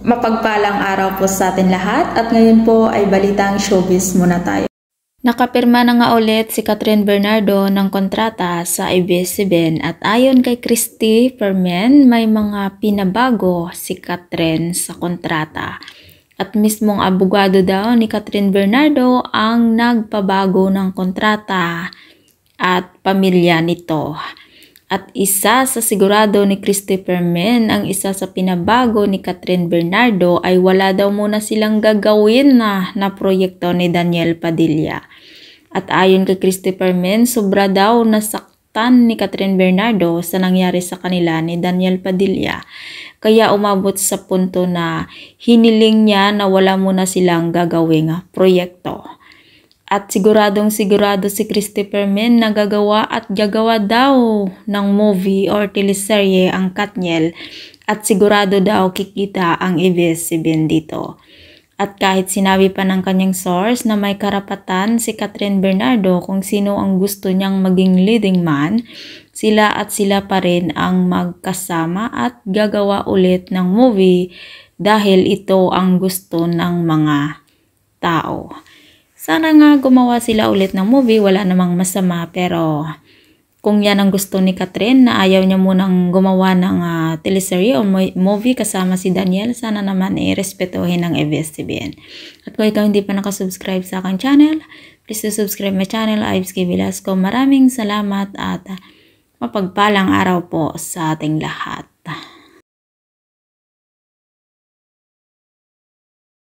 Mapagpalang araw po sa atin lahat at ngayon po ay balitang showbiz muna tayo. Nakapirma na nga ulit si Catherine Bernardo ng kontrata sa abs 7 at ayon kay Christy Permen may mga pinabago si Catherine sa kontrata. At mismong abogado daw ni Catherine Bernardo ang nagpabago ng kontrata at pamilya nito. At isa sa sigurado ni Christopher Men, ang isa sa pinabago ni Catherine Bernardo ay wala daw muna silang gagawin na na proyekto ni Daniel Padilla. At ayon kay Christopher Men, sobra daw nasaktan ni Catherine Bernardo sa nangyari sa kanila ni Daniel Padilla. Kaya umabot sa punto na hiniling niya na wala muna silang gagawing proyekto. At siguradong sigurado si Christopher Men na gagawa at gagawa daw ng movie or teleserye ang Katniel at sigurado daw kikita ang Ibis si Ben dito. At kahit sinabi pa ng kanyang source na may karapatan si Catherine Bernardo kung sino ang gusto niyang maging leading man, sila at sila pa rin ang magkasama at gagawa ulit ng movie dahil ito ang gusto ng mga tao. Sana nga gumawa sila ulit ng movie, wala namang masama pero kung yan ang gusto ni Catherine na ayaw niya munang gumawa ng uh, teleserye o movie kasama si Daniel, sana naman eh, respetuhin ng ABS-CBN. At kung ikaw hindi pa nakasubscribe sa akin channel, please subscribe my channel, Ives K. Velasco. Maraming salamat at uh, mapagpalang araw po sa ating lahat.